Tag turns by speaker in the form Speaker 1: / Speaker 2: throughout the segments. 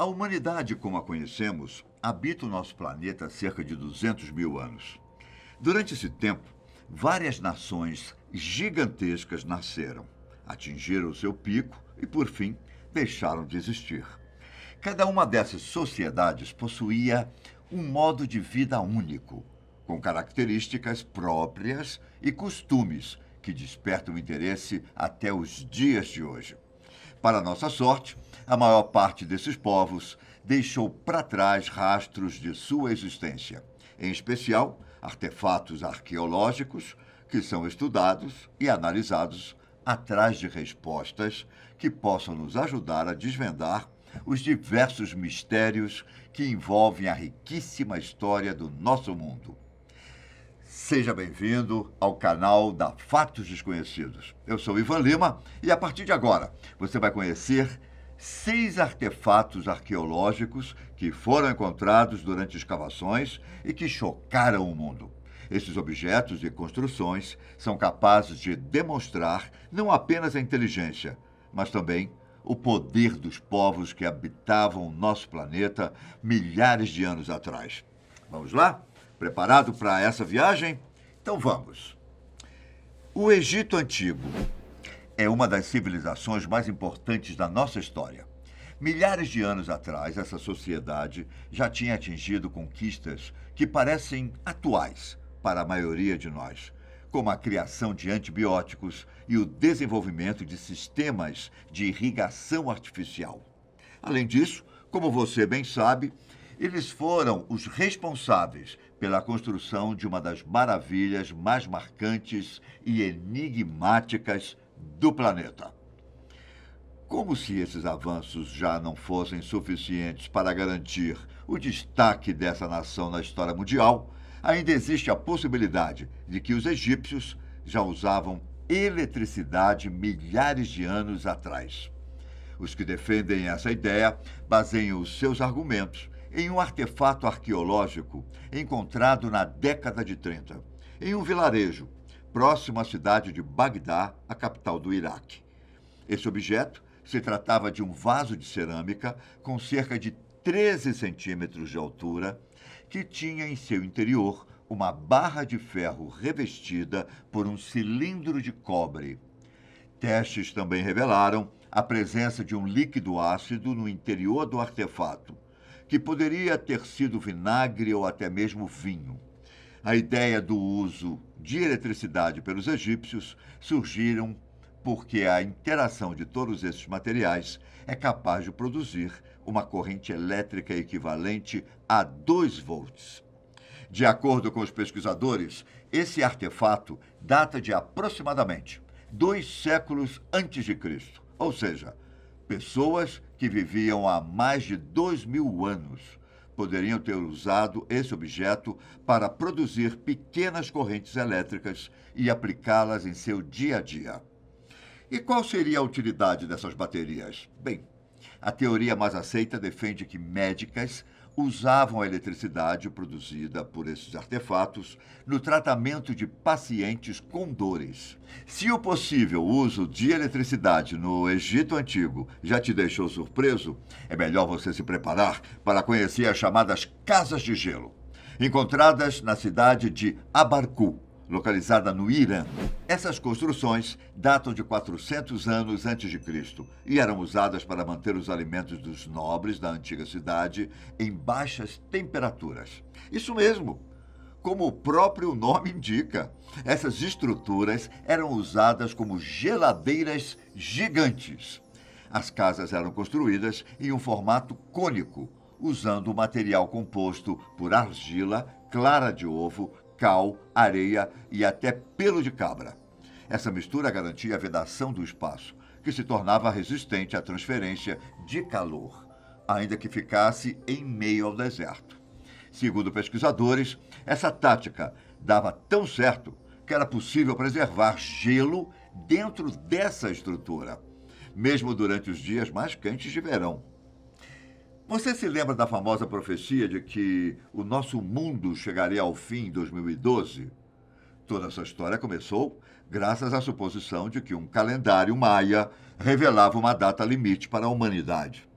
Speaker 1: A humanidade como a conhecemos habita o nosso planeta há cerca de 200 mil anos. Durante esse tempo, várias nações gigantescas nasceram, atingiram o seu pico e, por fim, deixaram de existir. Cada uma dessas sociedades possuía um modo de vida único, com características próprias e costumes que despertam interesse até os dias de hoje. Para nossa sorte, a maior parte desses povos deixou para trás rastros de sua existência, em especial artefatos arqueológicos que são estudados e analisados atrás de respostas que possam nos ajudar a desvendar os diversos mistérios que envolvem a riquíssima história do nosso mundo. Seja bem-vindo ao canal da Fatos Desconhecidos. Eu sou Ivan Lima e a partir de agora você vai conhecer seis artefatos arqueológicos que foram encontrados durante escavações e que chocaram o mundo. Esses objetos e construções são capazes de demonstrar não apenas a inteligência, mas também o poder dos povos que habitavam nosso planeta milhares de anos atrás. Vamos lá? Preparado para essa viagem? Então vamos. O Egito Antigo é uma das civilizações mais importantes da nossa história. Milhares de anos atrás, essa sociedade já tinha atingido conquistas que parecem atuais para a maioria de nós, como a criação de antibióticos e o desenvolvimento de sistemas de irrigação artificial. Além disso, como você bem sabe, eles foram os responsáveis pela construção de uma das maravilhas mais marcantes e enigmáticas do planeta. Como se esses avanços já não fossem suficientes para garantir o destaque dessa nação na história mundial, ainda existe a possibilidade de que os egípcios já usavam eletricidade milhares de anos atrás. Os que defendem essa ideia baseiam os seus argumentos em um artefato arqueológico encontrado na década de 30, em um vilarejo próximo à cidade de Bagdá, a capital do Iraque. Esse objeto se tratava de um vaso de cerâmica com cerca de 13 centímetros de altura, que tinha em seu interior uma barra de ferro revestida por um cilindro de cobre. Testes também revelaram a presença de um líquido ácido no interior do artefato, que poderia ter sido vinagre ou até mesmo vinho. A ideia do uso de eletricidade pelos egípcios surgiram porque a interação de todos esses materiais é capaz de produzir uma corrente elétrica equivalente a 2 volts. De acordo com os pesquisadores, esse artefato data de aproximadamente dois séculos antes de Cristo, ou seja, Pessoas que viviam há mais de dois mil anos poderiam ter usado esse objeto para produzir pequenas correntes elétricas e aplicá-las em seu dia a dia. E qual seria a utilidade dessas baterias? Bem, a teoria mais aceita defende que médicas usavam a eletricidade produzida por esses artefatos no tratamento de pacientes com dores. Se o possível uso de eletricidade no Egito Antigo já te deixou surpreso, é melhor você se preparar para conhecer as chamadas Casas de Gelo, encontradas na cidade de Abarku, localizada no Irã. Essas construções datam de 400 anos antes de Cristo e eram usadas para manter os alimentos dos nobres da antiga cidade em baixas temperaturas. Isso mesmo, como o próprio nome indica. Essas estruturas eram usadas como geladeiras gigantes. As casas eram construídas em um formato cônico, usando o material composto por argila, clara de ovo, cal, areia e até pelo de cabra. Essa mistura garantia a vedação do espaço, que se tornava resistente à transferência de calor, ainda que ficasse em meio ao deserto. Segundo pesquisadores, essa tática dava tão certo que era possível preservar gelo dentro dessa estrutura, mesmo durante os dias mais quentes de verão. Você se lembra da famosa profecia de que o nosso mundo chegaria ao fim em 2012? Toda essa história começou graças à suposição de que um calendário maia revelava uma data limite para a humanidade.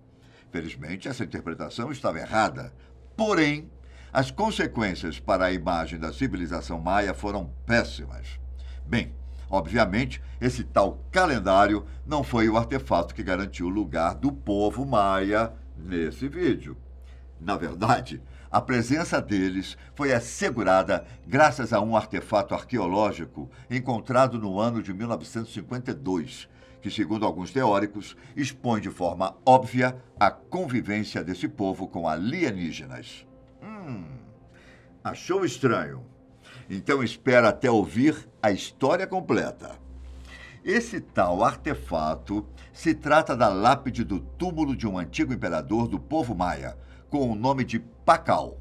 Speaker 1: Felizmente, essa interpretação estava errada. Porém, as consequências para a imagem da civilização maia foram péssimas. Bem, Obviamente, esse tal calendário não foi o artefato que garantiu o lugar do povo maia nesse vídeo. Na verdade, a presença deles foi assegurada graças a um artefato arqueológico encontrado no ano de 1952, que, segundo alguns teóricos, expõe de forma óbvia a convivência desse povo com alienígenas. Hum, achou estranho? Então espera até ouvir a história completa. Esse tal artefato se trata da lápide do túmulo de um antigo imperador do povo maia, com o nome de Pacal.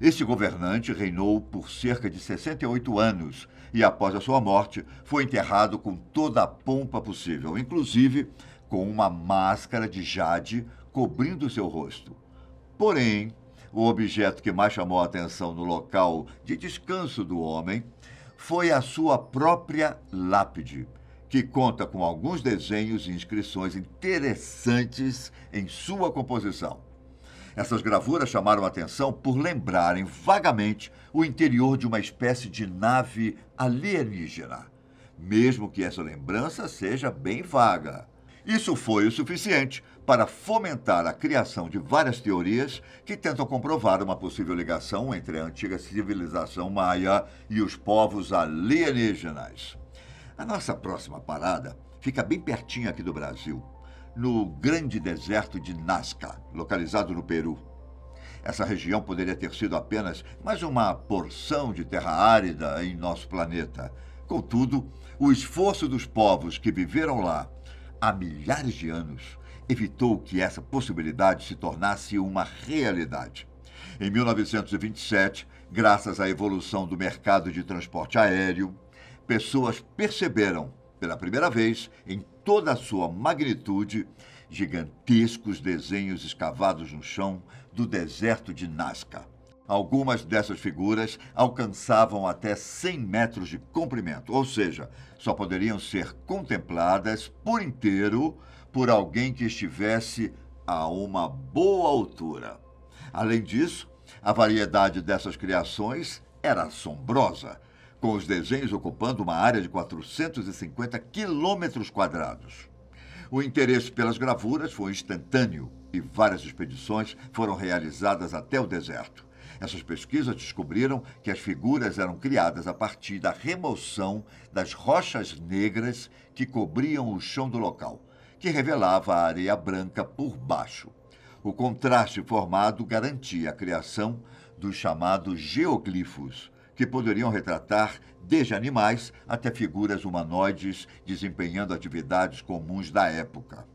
Speaker 1: Este governante reinou por cerca de 68 anos e, após a sua morte, foi enterrado com toda a pompa possível, inclusive com uma máscara de jade cobrindo seu rosto. Porém, o objeto que mais chamou a atenção no local de descanso do homem foi a sua própria lápide, que conta com alguns desenhos e inscrições interessantes em sua composição. Essas gravuras chamaram a atenção por lembrarem vagamente o interior de uma espécie de nave alienígena, mesmo que essa lembrança seja bem vaga. Isso foi o suficiente para fomentar a criação de várias teorias que tentam comprovar uma possível ligação entre a antiga civilização maia e os povos alienígenas. A nossa próxima parada fica bem pertinho aqui do Brasil, no grande deserto de Nazca, localizado no Peru. Essa região poderia ter sido apenas mais uma porção de terra árida em nosso planeta. Contudo, o esforço dos povos que viveram lá há milhares de anos evitou que essa possibilidade se tornasse uma realidade. Em 1927, graças à evolução do mercado de transporte aéreo, pessoas perceberam pela primeira vez, em toda a sua magnitude, gigantescos desenhos escavados no chão do deserto de Nazca. Algumas dessas figuras alcançavam até 100 metros de comprimento, ou seja, só poderiam ser contempladas por inteiro por alguém que estivesse a uma boa altura. Além disso, a variedade dessas criações era assombrosa com os desenhos ocupando uma área de 450 quilômetros quadrados. O interesse pelas gravuras foi instantâneo e várias expedições foram realizadas até o deserto. Essas pesquisas descobriram que as figuras eram criadas a partir da remoção das rochas negras que cobriam o chão do local, que revelava a areia branca por baixo. O contraste formado garantia a criação dos chamados geoglifos, que poderiam retratar desde animais até figuras humanoides desempenhando atividades comuns da época.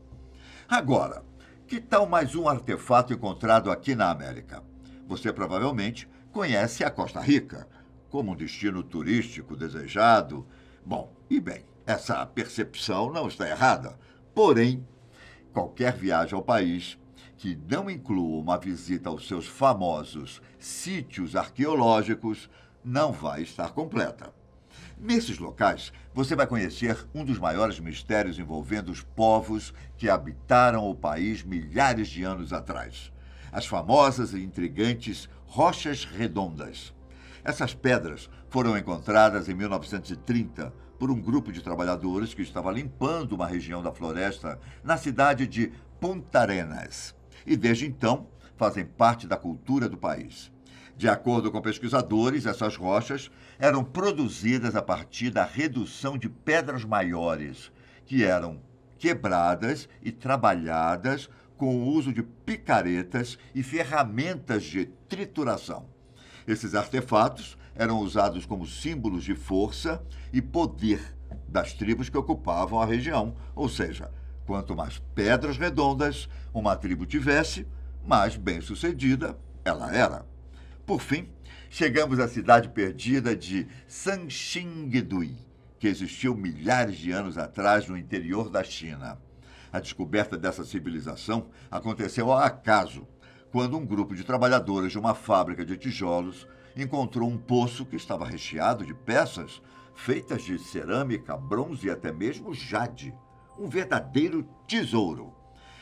Speaker 1: Agora, que tal mais um artefato encontrado aqui na América? Você provavelmente conhece a Costa Rica como um destino turístico desejado. Bom, e bem, essa percepção não está errada. Porém, qualquer viagem ao país que não inclua uma visita aos seus famosos sítios arqueológicos não vai estar completa. Nesses locais, você vai conhecer um dos maiores mistérios envolvendo os povos que habitaram o país milhares de anos atrás. As famosas e intrigantes Rochas Redondas. Essas pedras foram encontradas em 1930 por um grupo de trabalhadores que estava limpando uma região da floresta na cidade de Puntarenas. E desde então fazem parte da cultura do país. De acordo com pesquisadores, essas rochas eram produzidas a partir da redução de pedras maiores, que eram quebradas e trabalhadas com o uso de picaretas e ferramentas de trituração. Esses artefatos eram usados como símbolos de força e poder das tribos que ocupavam a região, ou seja, quanto mais pedras redondas uma tribo tivesse, mais bem-sucedida ela era. Por fim, chegamos à cidade perdida de Sanxingdui, que existiu milhares de anos atrás no interior da China. A descoberta dessa civilização aconteceu ao acaso, quando um grupo de trabalhadores de uma fábrica de tijolos encontrou um poço que estava recheado de peças feitas de cerâmica, bronze e até mesmo jade. Um verdadeiro tesouro.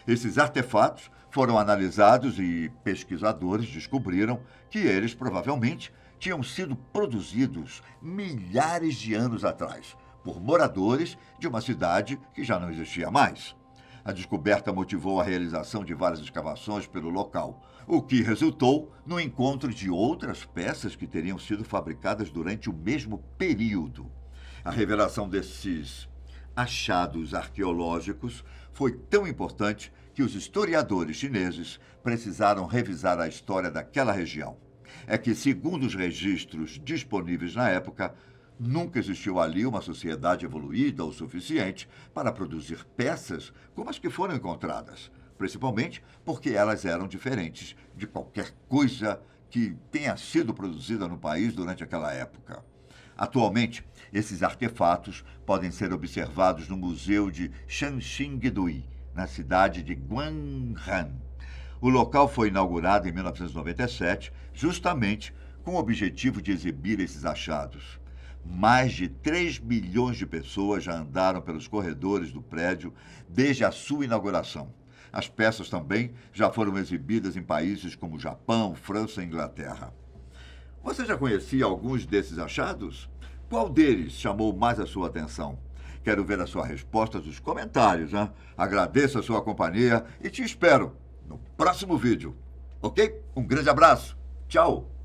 Speaker 1: Esses artefatos foram analisados e pesquisadores descobriram que eles provavelmente tinham sido produzidos milhares de anos atrás por moradores de uma cidade que já não existia mais. A descoberta motivou a realização de várias escavações pelo local, o que resultou no encontro de outras peças que teriam sido fabricadas durante o mesmo período. A revelação desses achados arqueológicos foi tão importante que os historiadores chineses precisaram revisar a história daquela região. É que, segundo os registros disponíveis na época, nunca existiu ali uma sociedade evoluída o suficiente para produzir peças como as que foram encontradas, principalmente porque elas eram diferentes de qualquer coisa que tenha sido produzida no país durante aquela época. Atualmente, esses artefatos podem ser observados no Museu de Shanxingdui, na cidade de Guanghan. O local foi inaugurado em 1997, justamente com o objetivo de exibir esses achados. Mais de 3 milhões de pessoas já andaram pelos corredores do prédio desde a sua inauguração. As peças também já foram exibidas em países como Japão, França e Inglaterra. Você já conhecia alguns desses achados? Qual deles chamou mais a sua atenção? Quero ver a sua resposta nos comentários, né? Agradeço a sua companhia e te espero no próximo vídeo. Ok? Um grande abraço. Tchau.